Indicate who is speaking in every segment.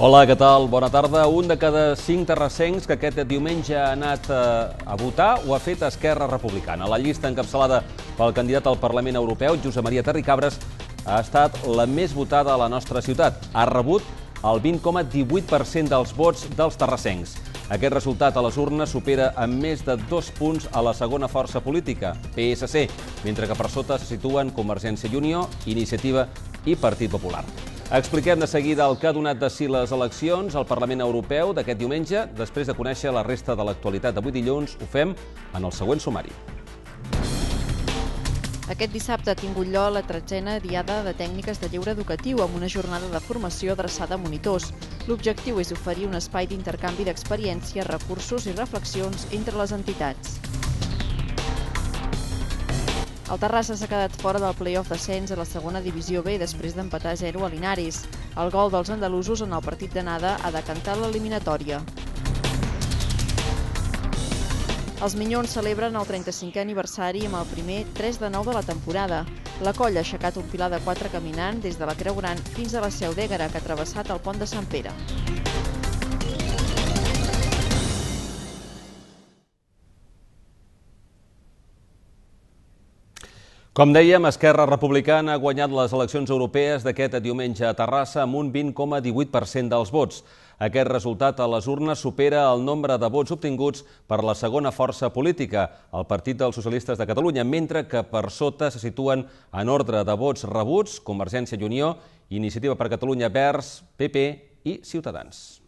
Speaker 1: Hola, què tal? Bona tarda. Un de cada cinc terrassencs que aquest diumenge ha anat eh, a votar ho ha fet Esquerra Republicana. La llista encapçalada pel candidat al Parlament Europeu, Josep Maria Terricabres, ha estat la més votada a la nostra ciutat. Ha rebut el 20,18% dels vots dels terrassencs. Aquest resultat a les urnes supera amb més de dos punts a la segona força política, PSC, mentre que per sota se situen Convergència i Unió, Iniciativa i Partit Popular. Expliquem de seguida el que ha donat de si les eleccions al Parlament Europeu d'aquest diumenge. Després de conèixer la resta de l'actualitat d'avui dilluns, ho fem en el següent sumari.
Speaker 2: Aquest dissabte ha tingut lloc la tretzena Diada de Tècniques de Lleure Educatiu amb una jornada de formació adreçada a monitors. L'objectiu és oferir un espai d'intercanvi d'experiències, recursos i reflexions entre les entitats. El Terrassa s'ha quedat fora del play-off d'ascens a la segona divisió B després d'empatar 0 a Linares. El gol dels andalusos en el partit d'anada ha decantat l'eliminatòria. Els Minyons celebren el 35è aniversari amb el primer 3 de 9 de la temporada. La colla ha aixecat un pilar de 4 caminant des de la Creu Gran fins a la Seu d'Ègara, que ha travessat el pont de Sant Pere.
Speaker 1: Com dèiem, Esquerra Republicana ha guanyat les eleccions europees d'aquest diumenge a Terrassa amb un 20,18% dels vots. Aquest resultat a les urnes supera el nombre de vots obtinguts per la segona força política, el Partit dels Socialistes de Catalunya, mentre que per sota se situen en ordre de vots rebuts Convergència i Unió, Iniciativa per Catalunya Verds, PP
Speaker 3: i Ciutadans.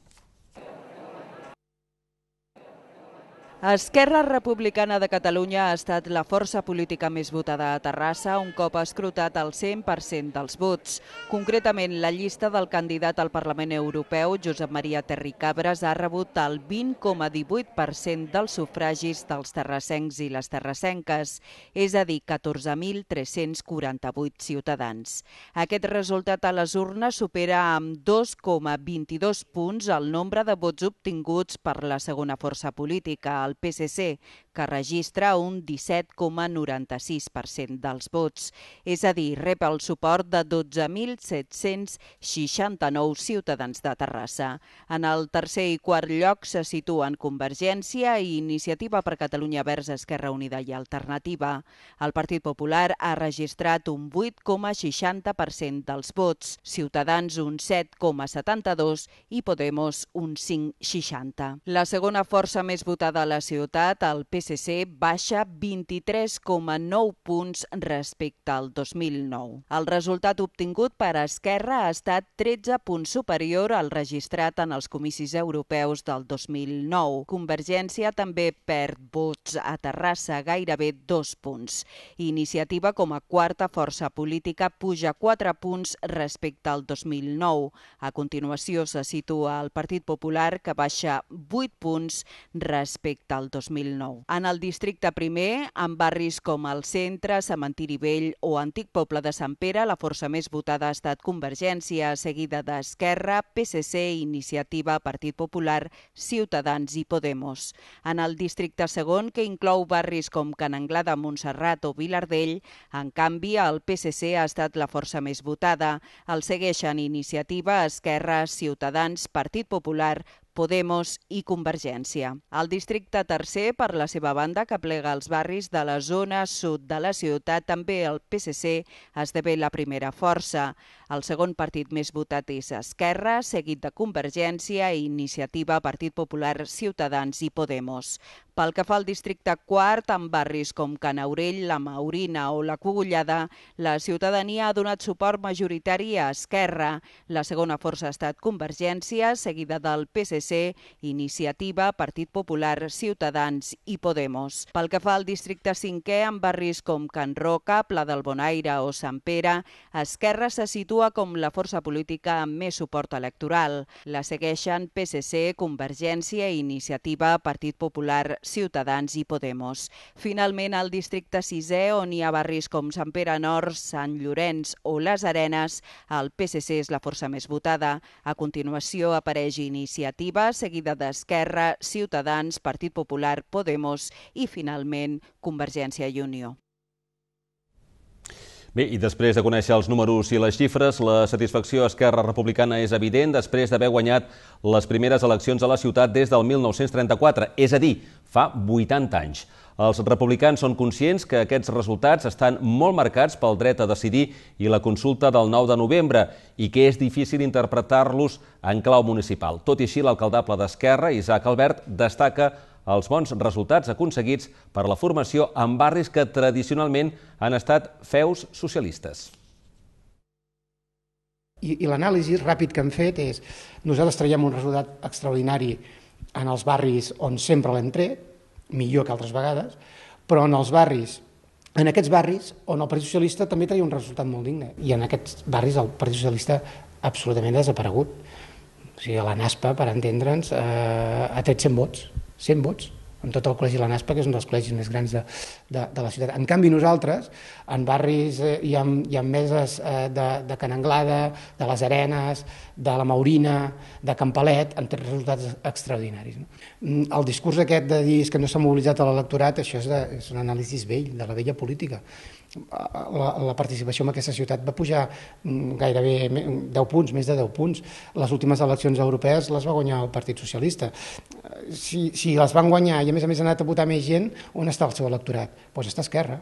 Speaker 3: Esquerra Republicana de Catalunya ha estat la força política més votada a Terrassa un cop ha escrutat el 100% dels vots. Concretament, la llista del candidat al Parlament Europeu, Josep Maria Cabres, ha rebut el 20,18% dels sufragis dels terrassencs i les terrassenques, és a dir, 14.348 ciutadans. Aquest resultat a les urnes supera amb 2,22 punts el nombre de vots obtinguts per la segona força política, al PCC que registra un 17,96% dels vots, és a dir, rep el suport de 12.769 ciutadans de Terrassa. En el tercer i quart lloc se situen Convergència i Iniciativa per Catalunya Verds Esquerra Unida i Alternativa. El Partit Popular ha registrat un 8,60% dels vots, Ciutadans un 7,72 i Podemos un 5,60. La segona força més votada a la ciutat, el PSC, PSC baixa 23,9 punts respecte al 2009. El resultat obtingut per Esquerra ha estat 13 punts superior al registrat en els comicis europeus del 2009. Convergència també perd vots a Terrassa gairebé dos punts. Iniciativa com a quarta força política puja 4 punts respecte al 2009. A continuació se situa el Partit Popular que baixa 8 punts respecte al 2009. En el districte primer, en barris com el Centre, Cementiri Vell o Antic Poble de Sant Pere, la força més votada ha estat Convergència, seguida d'Esquerra, PSC, Iniciativa, Partit Popular, Ciutadans i Podemos. En el districte segon, que inclou barris com Can Anglada, Montserrat o Vilardell, en canvi, el PSC ha estat la força més votada. El segueixen Iniciativa, Esquerra, Ciutadans, Partit Popular, Podemos i Convergència. El districte tercer, per la seva banda, que plega els barris de la zona sud de la ciutat, també el PSC esdevé la primera força. El segon partit més votat és Esquerra, seguit de Convergència i Iniciativa, Partit Popular, Ciutadans i Podemos. Pel que fa al districte quart, en barris com Canaurell, La Maurina o La Cogullada, la ciutadania ha donat suport majoritari a Esquerra. La segona força ha estat Convergència, seguida del PSC Iniciativa, Partit Popular, Ciutadans i Podemos. Pel que fa al districte 5è, amb barris com Can Roca, Pla del Bonaire o Sant Pere, Esquerra se situa com la força política amb més suport electoral. La segueixen PSC, Convergència, Iniciativa, Partit Popular, Ciutadans i Podemos. Finalment, al districte 6è, on hi ha barris com Sant Pere Nord, Sant Llorenç o Les Arenes, el PSC és la força més votada. A continuació apareix Iniciativa, Alternativa, seguida d'Esquerra, Ciutadans, Partit Popular, Podemos i, finalment, Convergència i Unió.
Speaker 1: Bé, i després de conèixer els números i les xifres, la satisfacció Esquerra Republicana és evident després d'haver guanyat les primeres eleccions a la ciutat des del 1934, és a dir, fa 80 anys. Els republicans són conscients que aquests resultats estan molt marcats pel dret a decidir i la consulta del 9 de novembre i que és difícil interpretar-los en clau municipal. Tot i així, l'alcaldable d'Esquerra, Isaac Albert, destaca els bons resultats aconseguits per la formació en barris que tradicionalment han estat feus
Speaker 4: socialistes. I, i l'anàlisi ràpid que hem fet és nosaltres traiem un resultat extraordinari en els barris on sempre l'hem tret, millor que altres vegades, però en els barris en aquests barris on el Partit Socialista també tenia un resultat molt digne i en aquests barris el Partit Socialista absolutament desaparegut. O sigui, la NASPA, per entendre'ns, eh, ha tret 100 vots, 100 vots amb tot el col·legi de la NASPA, que és un dels col·legis més grans de, de, de la ciutat. En canvi, nosaltres, en barris eh, i, en, i en meses eh, de, de Can Anglada, de les Arenes, de la Maurina, de Campalet, han tret resultats extraordinaris. No? Mm, el discurs aquest de dir que no s'ha mobilitzat a l'electorat, això és, de, és un anàlisi vell, de la vella política. La, la participació en aquesta ciutat va pujar mm, gairebé 10 punts, més de 10 punts. Les últimes eleccions europees les va guanyar el Partit Socialista. Eh, si, si les van guanyar a més a més ha anat a votar més gent, on està el seu electorat? Doncs pues està a Esquerra.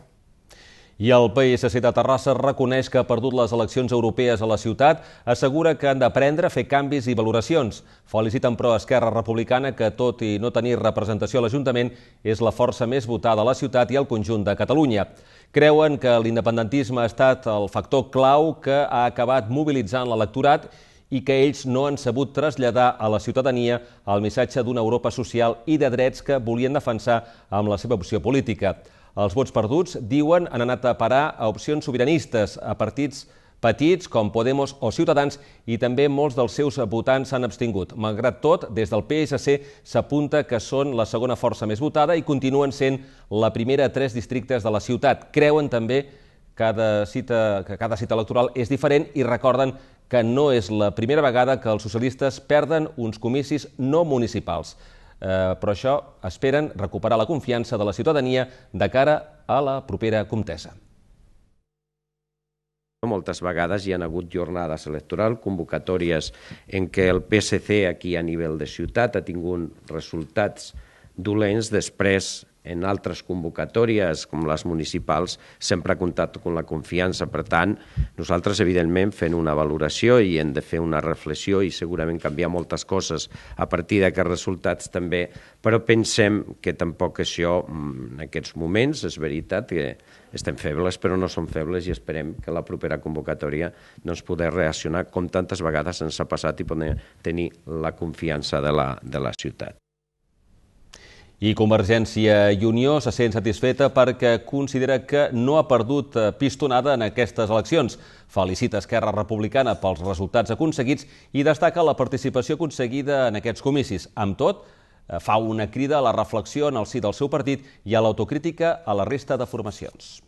Speaker 1: I el PSC de Terrassa reconeix que ha perdut les eleccions europees a la ciutat, assegura que han d'aprendre a fer canvis i valoracions. Feliciten, però, Esquerra Republicana, que tot i no tenir representació a l'Ajuntament, és la força més votada a la ciutat i al conjunt de Catalunya. Creuen que l'independentisme ha estat el factor clau que ha acabat mobilitzant l'electorat i que ells no han sabut traslladar a la ciutadania el missatge d'una Europa social i de drets que volien defensar amb la seva opció política. Els vots perduts, diuen, han anat a parar a opcions sobiranistes, a partits petits com Podemos o Ciutadans i també molts dels seus votants s'han abstingut. Malgrat tot, des del PSC s'apunta que són la segona força més votada i continuen sent la primera a tres districtes de la ciutat. Creuen també cada cita, que cada cita electoral és diferent i recorden que no és la primera vegada que els socialistes perden uns comicis no municipals. Eh, però això esperen recuperar la confiança de la ciutadania de cara a la propera comtessa.
Speaker 5: Moltes vegades hi han hagut jornades electorals, convocatòries en què el PSC aquí a nivell de ciutat ha tingut resultats dolents després en altres convocatòries com les municipals sempre ha comptat amb la confiança. Per tant, nosaltres, evidentment, fent una valoració i hem de fer una reflexió i segurament canviar moltes coses a partir d'aquests resultats també, però pensem que tampoc això mm, en aquests moments és veritat que estem febles, però no som febles i esperem que la propera convocatòria doncs, poder reaccionar com tantes vegades ens ha passat i poder
Speaker 1: tenir la confiança de la, de la ciutat. I Convergència i Unió se sent satisfeta perquè considera que no ha perdut eh, pistonada en aquestes eleccions. Felicita Esquerra Republicana pels resultats aconseguits i destaca la participació aconseguida en aquests comicis. Amb tot, eh, fa una crida a la reflexió en el si del seu partit i a l'autocrítica a la resta de formacions.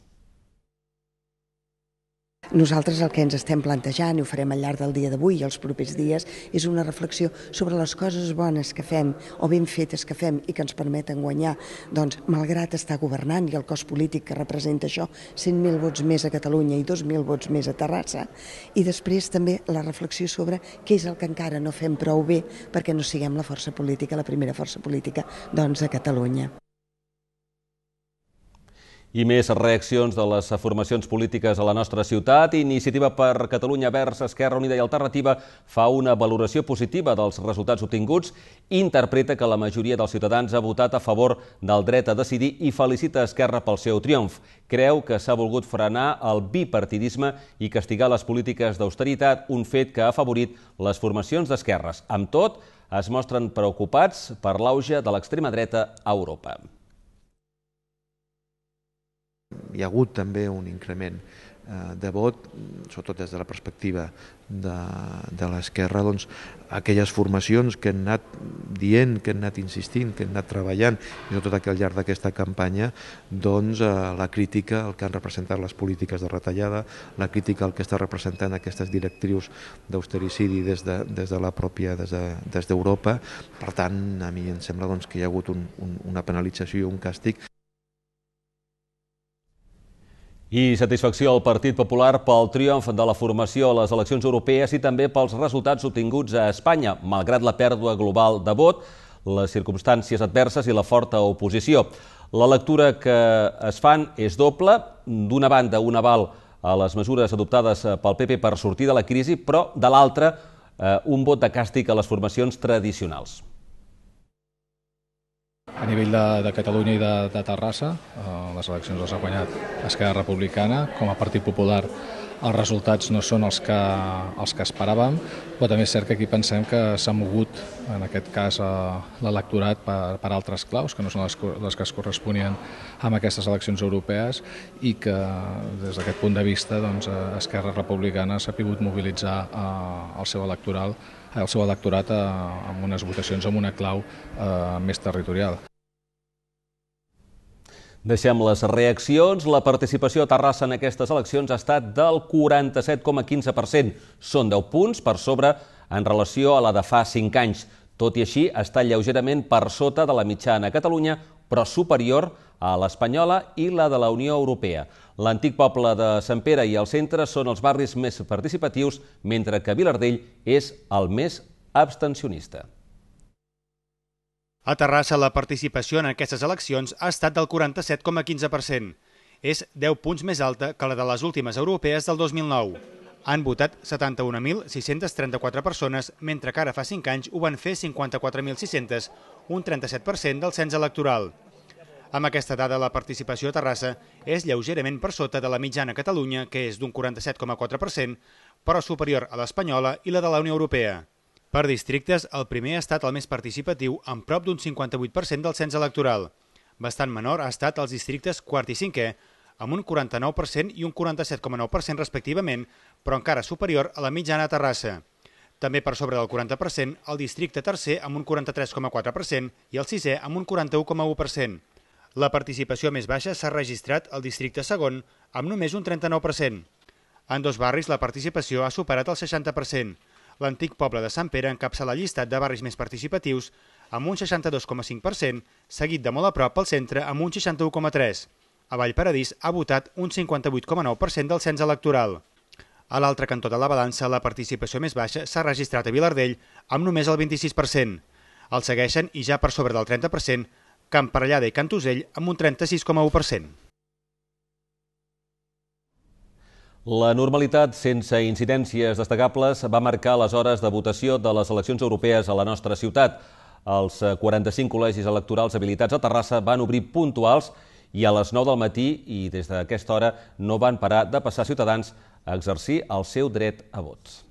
Speaker 3: Nosaltres el que ens estem plantejant, i ho farem al llarg del dia d'avui i els propers dies, és una reflexió sobre les coses bones que fem o ben fetes que fem i que ens permeten guanyar, doncs, malgrat estar governant i el cos polític que representa això, 100.000 vots més a Catalunya i 2.000 vots més a Terrassa, i després també la reflexió sobre què és el que encara no fem prou bé perquè no siguem la força política, la primera força política, doncs, a Catalunya.
Speaker 1: I més reaccions de les formacions polítiques a la nostra ciutat. Iniciativa per Catalunya Verds, Esquerra Unida i Alternativa fa una valoració positiva dels resultats obtinguts, interpreta que la majoria dels ciutadans ha votat a favor del dret a decidir i felicita Esquerra pel seu triomf. Creu que s'ha volgut frenar el bipartidisme i castigar les polítiques d'austeritat, un fet que ha afavorit les formacions d'esquerres. Amb tot, es mostren preocupats per l'auge de l'extrema dreta a Europa.
Speaker 5: Hi ha hagut també un increment eh, de vot, sobretot des de la perspectiva de, de l'esquerra, doncs, aquelles formacions que han anat dient, que han anat insistint, que han anat treballant, i sobretot al llarg d'aquesta campanya, doncs, eh, la crítica al que han representat les polítiques de retallada, la crítica al que està representant aquestes directrius d'austericidi des, de, des de la pròpia, des d'Europa. De, per tant, a mi em sembla doncs, que hi ha hagut un, un, una penalització i un càstig
Speaker 1: i satisfacció al Partit Popular pel triomf de la formació a les eleccions europees i també pels resultats obtinguts a Espanya, malgrat la pèrdua global de vot, les circumstàncies adverses i la forta oposició. La lectura que es fan és doble. D'una banda, un aval a les mesures adoptades pel PP per sortir de la crisi, però de l'altra, eh, un vot de càstig a les formacions tradicionals a nivell de,
Speaker 6: de Catalunya
Speaker 7: i de, de Terrassa. Eh, les eleccions les ha guanyat Esquerra Republicana. Com a Partit Popular els resultats no són els que, els que esperàvem, però també és cert que aquí pensem que s'ha mogut, en aquest cas, eh, l'electorat per, per altres claus, que no són les, les que es corresponien amb aquestes eleccions europees, i que des d'aquest punt de vista doncs, eh, Esquerra Republicana s'ha pogut mobilitzar eh, el seu electoral el seu electorat eh, amb unes votacions amb una clau eh, més territorial.
Speaker 1: Deixem les reaccions. La participació a Terrassa en aquestes eleccions ha estat del 47,15%. Són 10 punts per sobre en relació a la de fa 5 anys. Tot i així, està lleugerament per sota de la mitjana a Catalunya, però superior a l'espanyola i la de la Unió Europea. L'antic poble de Sant Pere i el centre són els barris més participatius, mentre que Vilardell és el més
Speaker 6: abstencionista. A Terrassa, la participació en aquestes eleccions ha estat del 47,15%. És 10 punts més alta que la de les últimes europees del 2009. Han votat 71.634 persones, mentre que ara fa 5 anys ho van fer 54.600, un 37% del cens electoral. Amb aquesta dada, la participació a Terrassa és lleugerament per sota de la mitjana a Catalunya, que és d'un 47,4%, però superior a l'espanyola i la de la Unió Europea. Per districtes, el primer ha estat el més participatiu amb prop d'un 58% del cens electoral. Bastant menor ha estat els districtes quart i cinquè, amb un 49% i un 47,9% respectivament, però encara superior a la mitjana a Terrassa. També per sobre del 40%, el districte tercer amb un 43,4% i el sisè amb un 41,1%. La participació més baixa s'ha registrat al districte segon, amb només un 39%. En dos barris la participació ha superat el 60% l'antic poble de Sant Pere encapça la llista de barris més participatius amb un 62,5%, seguit de molt a prop pel centre amb un 61,3%. A Vallparadís ha votat un 58,9% del cens electoral. A l'altre cantó de la balança, la participació més baixa s'ha registrat a Vilardell amb només el 26%. El segueixen i ja per sobre del 30%, Parellada i Cantusell amb un 36,1%.
Speaker 1: La normalitat sense incidències destacables va marcar les hores de votació de les eleccions europees a la nostra ciutat. Els 45 eh, col·legis electorals habilitats a Terrassa van obrir puntuals i a les 9 del matí i des d'aquesta hora no van parar de passar ciutadans a exercir el seu dret a vots.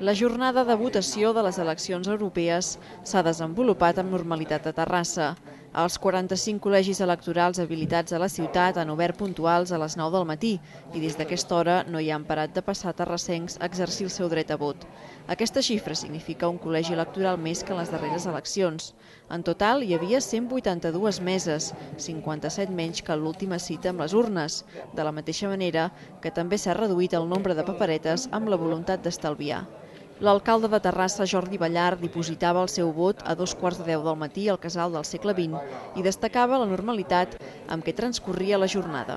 Speaker 2: La jornada de votació de les eleccions europees s'ha desenvolupat amb normalitat a Terrassa. Els 45 col·legis electorals habilitats a la ciutat han obert puntuals a les 9 del matí i des d'aquesta hora no hi han parat de passar terrassencs a exercir el seu dret a vot. Aquesta xifra significa un col·legi electoral més que en les darreres eleccions. En total hi havia 182 meses, 57 menys que l'última cita amb les urnes, de la mateixa manera que també s'ha reduït el nombre de paperetes amb la voluntat d'estalviar. L'alcalde de Terrassa, Jordi Ballar, dipositava el seu vot a dos quarts de deu del matí al casal del segle XX i destacava la normalitat amb què transcorria la jornada.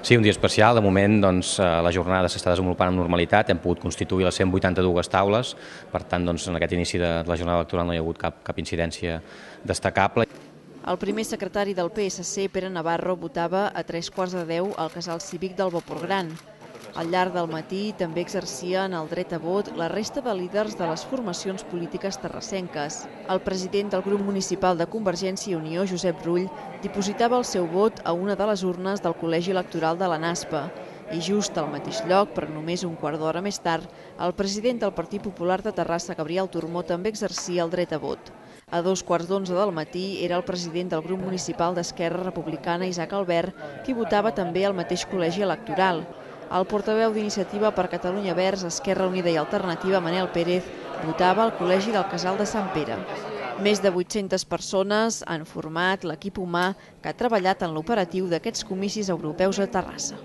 Speaker 8: Sí, un dia especial. De moment doncs, eh, la jornada s'està desenvolupant amb normalitat. Hem pogut constituir les 182 taules. Per tant, doncs, en aquest inici de la jornada electoral no hi ha hagut cap, cap incidència destacable.
Speaker 2: El primer secretari del PSC, Pere Navarro, votava a tres quarts de deu al casal cívic del Vapor Gran. Al llarg del matí també exercien el dret a vot la resta de líders de les formacions polítiques terrassenques. El president del grup municipal de Convergència i Unió, Josep Rull, dipositava el seu vot a una de les urnes del Col·legi Electoral de la NASPA, i just al mateix lloc, però només un quart d'hora més tard, el president del Partit Popular de Terrassa, Gabriel Turmó, també exercia el dret a vot. A dos quarts d'onze del matí era el president del grup municipal d'Esquerra Republicana, Isaac Albert, qui votava també al mateix col·legi electoral. El portaveu d'Iniciativa per Catalunya Verds, Esquerra Unida i Alternativa, Manel Pérez, votava al Col·legi del Casal de Sant Pere. Més de 800 persones han format l'equip humà que ha treballat en l'operatiu d'aquests comicis europeus a Terrassa.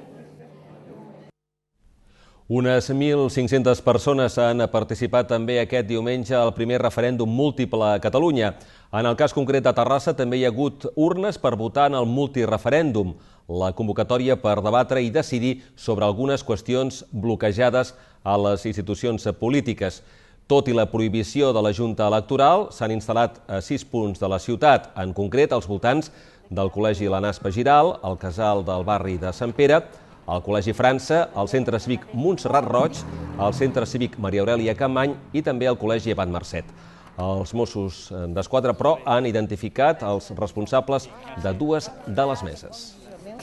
Speaker 1: Unes 1.500 persones han participat també aquest diumenge al primer referèndum múltiple a Catalunya. En el cas concret de Terrassa també hi ha hagut urnes per votar en el multireferèndum la convocatòria per debatre i decidir sobre algunes qüestions bloquejades a les institucions polítiques. Tot i la prohibició de la Junta Electoral, s'han instal·lat a eh, sis punts de la ciutat, en concret als voltants del Col·legi La Naspa Giral, el casal del barri de Sant Pere, el Col·legi França, el Centre Cívic Montserrat Roig, el Centre Cívic Maria Aurelia Camany i també el Col·legi Evan Mercet. Els Mossos eh, d'Esquadra, però, han identificat els responsables de dues de les meses.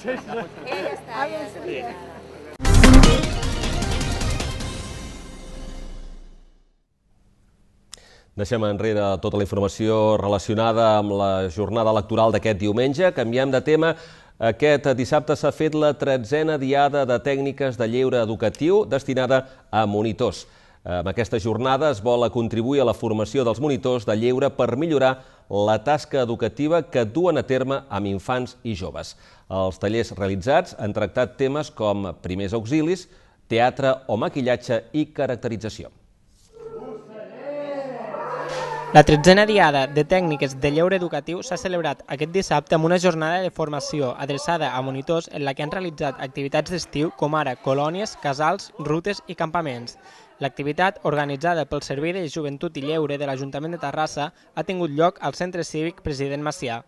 Speaker 3: Ella
Speaker 2: està,
Speaker 1: Deixem enrere tota la informació relacionada amb la jornada electoral d'aquest diumenge. Canviem de tema. Aquest dissabte s'ha fet la tretzena diada de tècniques de lleure educatiu destinada a monitors. Eh, amb aquesta jornada es vol contribuir a la formació dels monitors de lleure per millorar la tasca educativa que duen a terme amb infants i joves. Els tallers realitzats han tractat temes com primers auxilis, teatre o maquillatge i caracterització.
Speaker 8: La tretzena diada de tècniques de lleure educatiu s'ha celebrat aquest dissabte amb una jornada de formació adreçada a monitors en la que han realitzat activitats d'estiu com ara colònies, casals, rutes i campaments. L'activitat, organitzada pel Servei de Joventut i Lleure de l'Ajuntament de Terrassa, ha tingut lloc al Centre Cívic President Macià.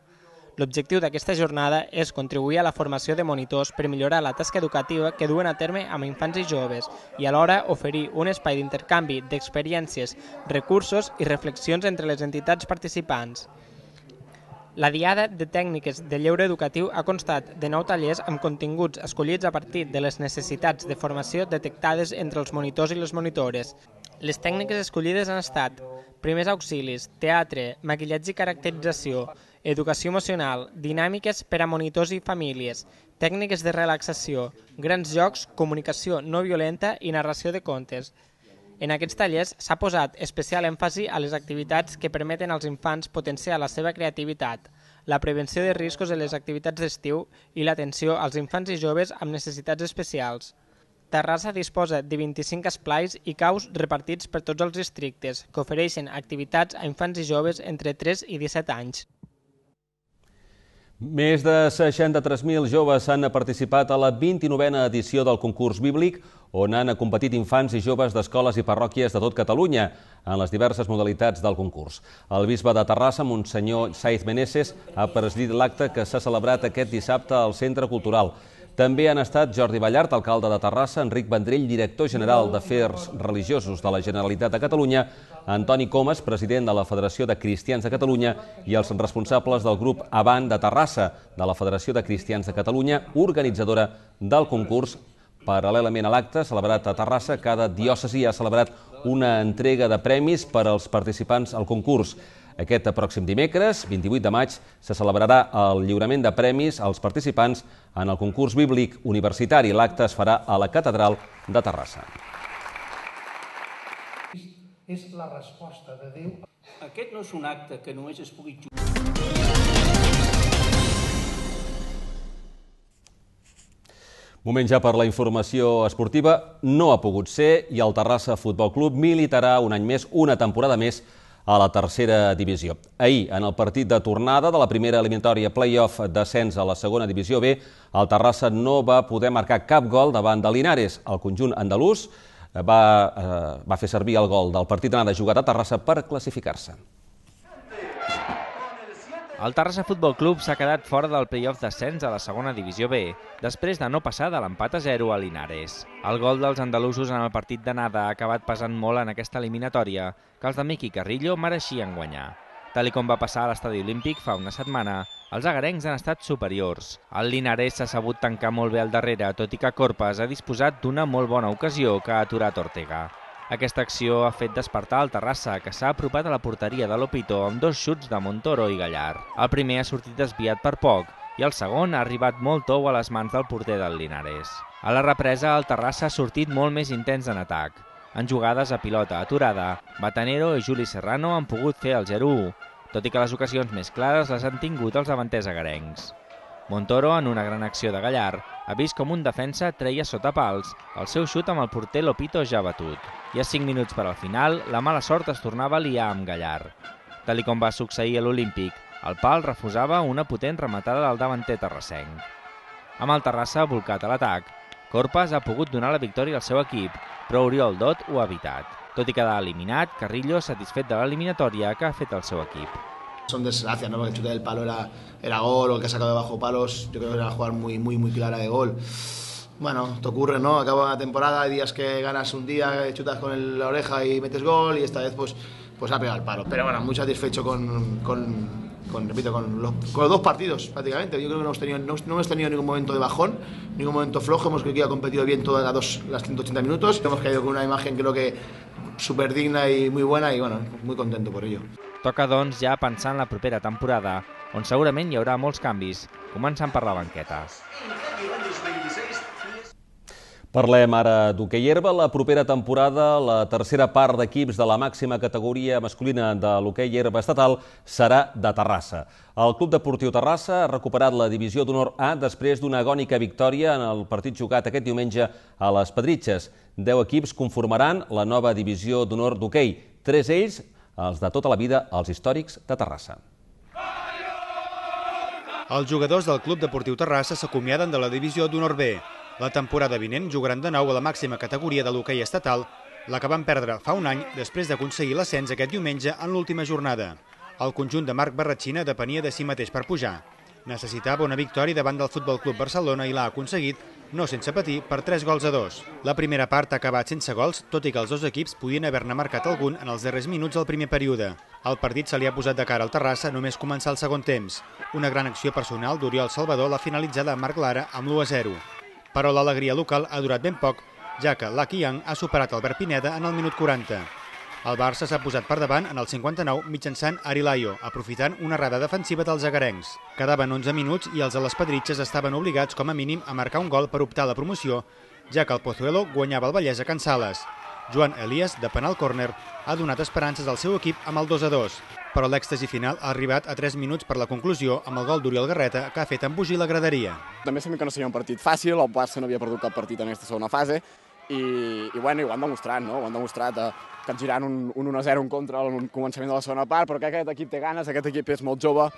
Speaker 8: L'objectiu d'aquesta jornada és contribuir a la formació de monitors per millorar la tasca educativa que duen a terme amb infants i joves i alhora oferir un espai d'intercanvi d'experiències, recursos i reflexions entre les entitats participants. La Diada de Tècniques de Lleure Educatiu ha constat de nou tallers amb continguts escollits a partir de les necessitats de formació detectades entre els monitors i les monitores. Les tècniques escollides han estat primers auxilis, teatre, maquillatge i caracterització, educació emocional, dinàmiques per a monitors i famílies, tècniques de relaxació, grans jocs, comunicació no violenta i narració de contes. En aquests tallers s'ha posat especial èmfasi a les activitats que permeten als infants potenciar la seva creativitat, la prevenció de riscos en les activitats d'estiu i l'atenció als infants i joves amb necessitats especials. Terrassa disposa de 25 esplais i caus repartits per tots els districtes, que ofereixen activitats a infants i joves entre 3 i 17 anys.
Speaker 1: Més de 63.000 joves han participat a la 29a edició del concurs bíblic, on han competit infants i joves d'escoles i parròquies de tot Catalunya en les diverses modalitats del concurs. El bisbe de Terrassa, Monsenyor Saiz Meneses, ha presidit l'acte que s'ha celebrat aquest dissabte al Centre Cultural. També han estat Jordi Ballart, alcalde de Terrassa, Enric Vendrell, director general d'Afers Religiosos de la Generalitat de Catalunya, Antoni Comas, president de la Federació de Cristians de Catalunya i els responsables del grup Avant de Terrassa de la Federació de Cristians de Catalunya, organitzadora del concurs Paral·lelament a l'acte, celebrat a Terrassa, cada diòcesi ha celebrat una entrega de premis per als participants al concurs. Aquest pròxim dimecres, 28 de maig, se celebrarà el lliurament de premis als participants en el concurs bíblic universitari. L'acte es farà a la Catedral de Terrassa.
Speaker 4: És la resposta de Déu. Aquest no és un acte que només es pugui...
Speaker 1: Moment ja per la informació esportiva. No ha pogut ser i el Terrassa Futbol Club militarà un any més, una temporada més, a la tercera divisió. Ahir, en el partit de tornada de la primera eliminatòria play-off d'ascens a la segona divisió B, el Terrassa no va poder marcar cap gol davant de Linares. El conjunt andalús va, eh, va fer servir el gol del partit d'anada jugat a Terrassa per classificar-se.
Speaker 7: El Terrassa Futbol Club s'ha quedat fora del playoff d'ascens a la segona divisió B, després de no passar de l'empat a 0 a Linares. El gol dels andalusos en el partit d'anada ha acabat pesant molt en aquesta eliminatòria, que els de Miqui Carrillo mereixien guanyar. Tal com va passar a l'estadi olímpic fa una setmana, els agarencs han estat superiors. El Linares s'ha sabut tancar molt bé al darrere, tot i que Corpes ha disposat d'una molt bona ocasió que ha aturat Ortega. Aquesta acció ha fet despertar el Terrassa, que s'ha apropat a la porteria de l'Opito amb dos xuts de Montoro i Gallar. El primer ha sortit desviat per poc, i el segon ha arribat molt tou a les mans del porter del Linares. A la represa, el Terrassa ha sortit molt més intens en atac. En jugades a pilota aturada, Batanero i Juli Serrano han pogut fer el 0-1, tot i que les ocasions més clares les han tingut els davanters agarencs. Montoro, en una gran acció de Gallar, ha vist com un defensa treia sota pals el seu xut amb el porter Lopito ja batut. I a 5 minuts per al final, la mala sort es tornava a liar amb Gallar. Tal com va succeir a l'Olímpic, el pal refusava una potent rematada del davanter terrassenc. Amb el Terrassa volcat a l'atac, Corpes ha pogut donar la victòria al seu equip, però Oriol Dot ho ha evitat. Tot i quedar eliminat, Carrillo satisfet de l'eliminatòria que ha fet el seu equip. Son desgracias,
Speaker 9: ¿no? Porque el chute del palo era, era gol o que ha sacado de bajo palos, yo creo que era jugar muy, muy, muy clara de gol. Bueno, te ocurre, ¿no? Acaba la temporada, hay días que ganas un día, eh, chutas con la oreja y metes gol y esta vez pues, pues ha pegado el palo. Pero bueno, muy satisfecho con, con,
Speaker 6: repito, con los,
Speaker 9: dos partidos prácticamente. Yo creo que no hemos, tenido, no, hemos tenido ningún momento de bajón, ningún momento flojo. Hemos creo que ha competido bien todas las, dos, las 180 minutos. Hemos caído con una imagen creo que
Speaker 7: súper digna y muy buena y bueno, pues muy contento por ello. Toca, doncs, ja pensar en la propera temporada, on segurament hi haurà molts canvis, començant per la banqueta.
Speaker 1: Parlem ara d'hoquei herba. La propera temporada, la tercera part d'equips de la màxima categoria masculina de l'hoquei herba estatal serà de Terrassa. El Club Deportiu Terrassa ha recuperat la divisió d'honor A després d'una agònica victòria en el partit jugat aquest diumenge a les Pedritxes. Deu equips conformaran la nova divisió d'honor d'hoquei, tres ells els de tota la vida, els històrics de Terrassa.
Speaker 6: Els jugadors del Club Deportiu Terrassa s'acomiaden de la divisió d'honor B. La temporada vinent jugaran de nou a la màxima categoria de l'hoquei estatal, la que van perdre fa un any després d'aconseguir l'ascens aquest diumenge en l'última jornada. El conjunt de Marc Barratxina depenia de si mateix per pujar. Necessitava una victòria davant del Futbol Club Barcelona i l'ha aconseguit no sense patir, per 3 gols a 2. La primera part ha acabat sense gols, tot i que els dos equips podien haver-ne marcat algun en els darrers minuts del primer període. El partit se li ha posat de cara al Terrassa només començar el segon temps. Una gran acció personal d'Oriol Salvador l'ha finalitzada a Marc Lara amb l'1-0. Però l'alegria local ha durat ben poc, ja que l'Aquiang ha superat Albert Pineda en el minut 40. El Barça s'ha posat per davant en el 59 mitjançant Arilaio, aprofitant una rada defensiva dels agarencs. Quedaven 11 minuts i els de les Pedritxes estaven obligats com a mínim a marcar un gol per optar a la promoció, ja que el Pozuelo guanyava el Vallès a Can Sales. Joan Elias, de penal córner, ha donat esperances al seu equip amb el 2-2, però l'èxtasi final ha arribat a 3 minuts per la conclusió amb el gol d'Oriol Garreta que ha fet embogir la graderia. També sembla que no seria un partit fàcil,
Speaker 4: el Barça no havia perdut cap partit en aquesta segona fase, i, i, bueno, i ho han demostrat, no? Ho han demostrat eh, giran un, un 1-0 en contra al començament de la segona part, però crec que aquest equip té ganes, aquest equip és molt jove,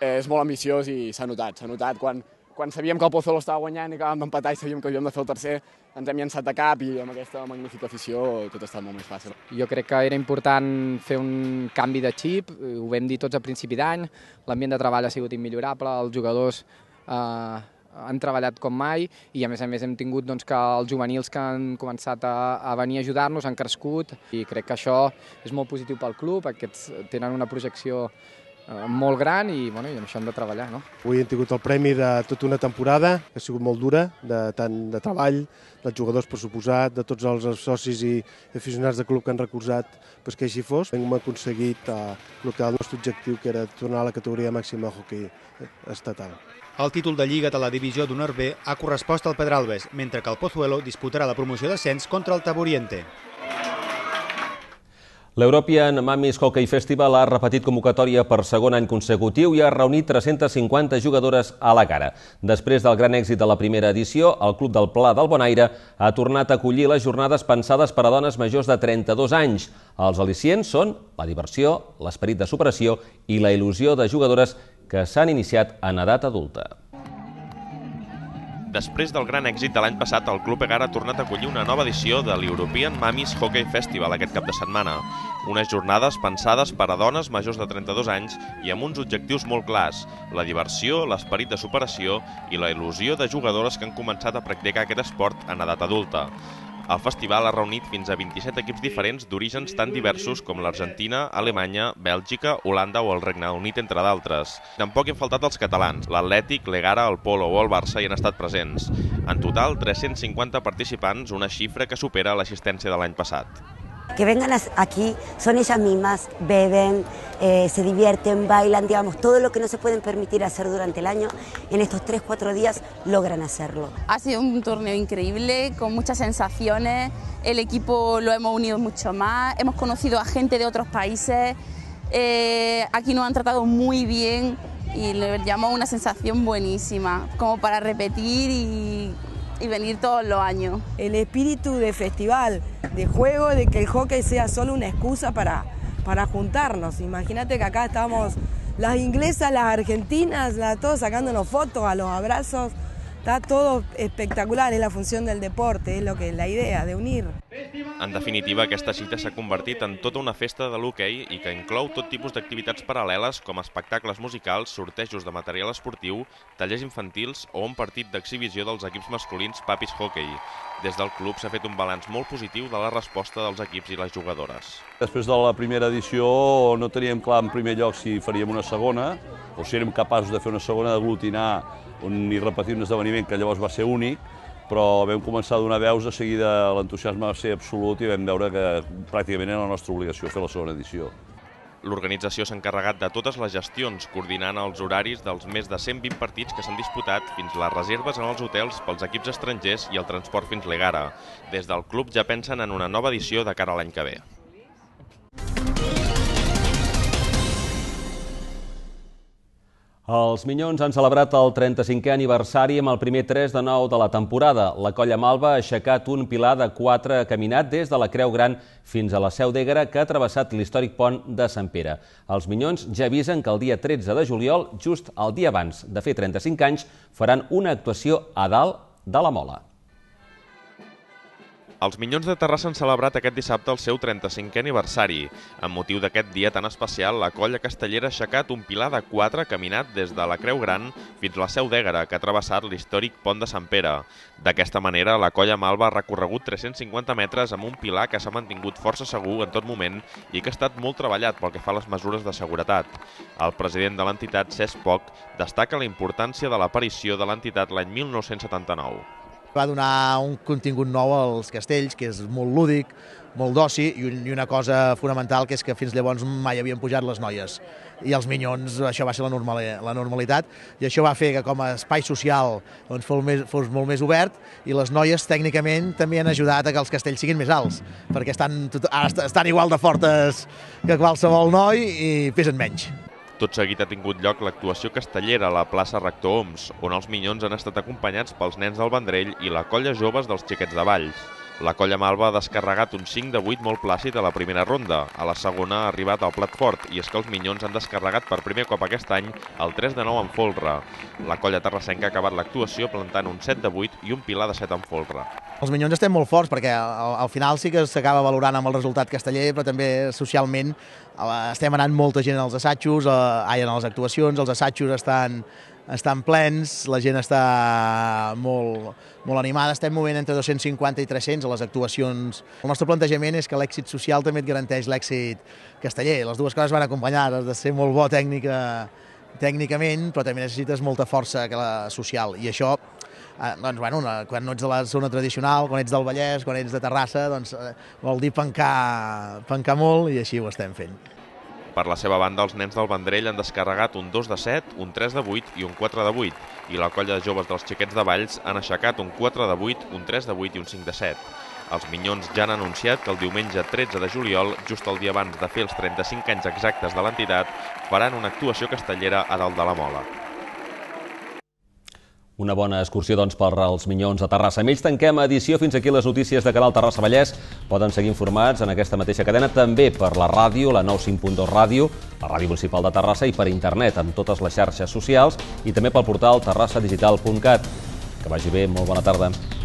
Speaker 4: eh, és molt ambiciós i s'ha notat, s'ha notat quan, quan sabíem que el Pozuelo estava guanyant i acabàvem d'empatar i sabíem que havíem de fer el tercer, ens hem llançat de cap i amb aquesta magnífica afició tot ha estat molt més fàcil.
Speaker 8: Jo crec que era important fer un canvi de xip, ho vam dir tots a principi d'any, l'ambient de treball ha sigut immillorable, els jugadors eh, han treballat com mai i a més a més hem tingut doncs, que els juvenils que han començat a, a venir a ajudar-nos han crescut i crec que això és molt positiu pel club, aquests tenen una projecció eh, molt gran
Speaker 4: i, bueno, i amb això hem de treballar. No?
Speaker 6: Avui hem tingut el premi de tota una temporada, que ha sigut molt dura, de, tant de treball, dels jugadors, per suposat, de tots els socis i aficionats del club que han recolzat pues, que així fos. Hem aconseguit eh, el que el nostre objectiu, que era tornar a la categoria màxima de hockey estatal. El títol de Lliga de la divisió d'honor B ha correspost al Pedralbes, mentre que el Pozuelo disputarà la promoció d'ascens contra el Taboriente.
Speaker 1: L'European Mamis Hockey Festival ha repetit convocatòria per segon any consecutiu i ha reunit 350 jugadores a la cara. Després del gran èxit de la primera edició, el Club del Pla del Bonaire ha tornat a acollir les jornades pensades per a dones majors de 32 anys. Els al·licients són la diversió, l'esperit de superació i la il·lusió de jugadores que s'han iniciat en edat adulta.
Speaker 5: Després del gran èxit de l'any passat, el Club Egar ha tornat a acollir una nova edició de l'European Mamis Hockey Festival aquest cap de setmana. Unes jornades pensades per a dones majors de 32 anys i amb uns objectius molt clars, la diversió, l'esperit de superació i la il·lusió de jugadores que han començat a practicar aquest esport en edat adulta. El festival ha reunit fins a 27 equips diferents d'orígens tan diversos com l'Argentina, Alemanya, Bèlgica, Holanda o el Regne Unit, entre d'altres. Tampoc han faltat els catalans. L'Atlètic, l'Egara, el Polo o el Barça hi han estat presents. En total, 350 participants, una xifra que supera l'assistència de l'any passat.
Speaker 1: Que vengan aquí, son ellas mismas, beben, eh, se divierten, bailan, digamos, todo lo que no se pueden permitir hacer durante el año, en estos 3, 4 días logran hacerlo.
Speaker 3: Ha sido un torneo increíble, con muchas sensaciones, el equipo lo hemos unido mucho más, hemos conocido a gente de otros países, eh, aquí nos han tratado muy bien y le llamó una sensación buenísima, como para repetir y y venir todos los años. El espíritu de festival, de juego, de que el hockey sea solo una excusa para, para juntarnos. Imagínate que acá estamos las inglesas, las argentinas, las, todos sacándonos fotos a los abrazos. Está todo espectacular, es la función del deporte, es lo que la idea de unir.
Speaker 5: En definitiva, aquesta cita s'ha convertit en tota una festa de l'hoquei i que inclou tot tipus d'activitats paral·leles com espectacles musicals, sortejos de material esportiu, tallers infantils o un partit d'exhibició dels equips masculins Papis Hockey. Des del club s'ha fet un balanç molt positiu de la resposta dels equips i les jugadores.
Speaker 1: Després de la primera edició no teníem clar en primer lloc si faríem una segona o si érem capaços de fer una segona d'aglutinar i repetir un esdeveniment que llavors va ser únic, però vam començar a donar veus, de seguida l'entusiasme va ser absolut i vam veure que pràcticament era la nostra obligació fer la segona edició.
Speaker 5: L'organització s'ha encarregat de totes les gestions, coordinant els horaris dels més de 120 partits que s'han disputat, fins les reserves en els hotels pels equips estrangers i el transport fins l'Egara. Des del club ja pensen en una nova edició de cara a l'any que ve.
Speaker 1: Els Minyons han celebrat el 35è aniversari amb el primer 3 de 9 de la temporada. La colla malva ha aixecat un pilar de 4 caminat des de la Creu Gran fins a la Seu d'Egre, que ha travessat l'històric pont de Sant Pere. Els Minyons ja avisen que el dia 13 de juliol, just el dia abans de fer 35 anys, faran una actuació a dalt de la Mola. Els Minyons de Terrassa han celebrat aquest dissabte el seu 35è
Speaker 5: aniversari. Amb motiu d'aquest dia tan especial, la colla castellera ha aixecat un pilar de quatre caminat des de la Creu Gran fins a la Seu d'Ègara, que ha travessat l'històric pont de Sant Pere. D'aquesta manera, la colla malva ha recorregut 350 metres amb un pilar que s'ha mantingut força segur en tot moment i que ha estat molt treballat pel que fa a les mesures de seguretat. El president de l'entitat, Cesc Poc, destaca la importància de l'aparició de l'entitat l'any 1979.
Speaker 9: Va donar un contingut nou als castells, que és molt lúdic, molt d'oci i una cosa fonamental que és que fins llavors mai havien pujat les noies i els minyons, això va ser la, normal, la normalitat i això va fer que com a espai social doncs, fos, més, fos molt més obert i les noies tècnicament també han ajudat a que els castells siguin més alts perquè estan, ara estan igual de fortes que qualsevol noi i pesen menys.
Speaker 5: Tot seguit ha tingut lloc l'actuació castellera a la plaça Rector Oms, on els minyons han estat acompanyats pels nens del Vendrell i la colla joves dels xiquets de Valls. La colla malva ha descarregat un 5 de 8 molt plàcid a la primera ronda. A la segona ha arribat al plat fort i és que els Minyons han descarregat per primer cop aquest any el 3 de 9 en folre. La colla terrassenca ha acabat l'actuació plantant un 7 de 8 i un pilar de 7 en folre.
Speaker 9: Els Minyons estem molt forts perquè al, final sí que s'acaba valorant amb el resultat casteller, però també socialment eh, estem anant molta gent als assajos, eh, en les actuacions, els assajos estan estan plens, la gent està molt, molt animada, estem movent entre 250 i 300 a les actuacions. El nostre plantejament és que l'èxit social també et garanteix l'èxit casteller, les dues coses van acompanyades, de ser molt bo tècnica, tècnicament, però també necessites molta força que la social, i això eh, doncs, bueno, una, quan no ets de la zona tradicional, quan ets del Vallès, quan ets de Terrassa, doncs eh, vol dir pencar, pencar molt i així ho estem fent.
Speaker 5: Per la seva banda, els nens del Vendrell han descarregat un 2 de 7, un 3 de 8 i un 4 de 8, i la colla de joves dels xiquets de Valls han aixecat un 4 de 8, un 3 de 8 i un 5 de 7. Els Minyons ja han anunciat que el diumenge 13 de juliol, just el dia abans de fer els 35 anys exactes de l'entitat, faran una actuació castellera a
Speaker 1: dalt de la Mola. Una bona excursió doncs, per als Minyons de Terrassa. Amb ells tanquem edició. Fins aquí les notícies de Canal Terrassa Vallès. Poden seguir informats en aquesta mateixa cadena també per la ràdio, la 95.2 Ràdio, la Ràdio Municipal de Terrassa i per internet amb totes les xarxes socials i també pel portal terrassadigital.cat. Que vagi bé, molt bona tarda.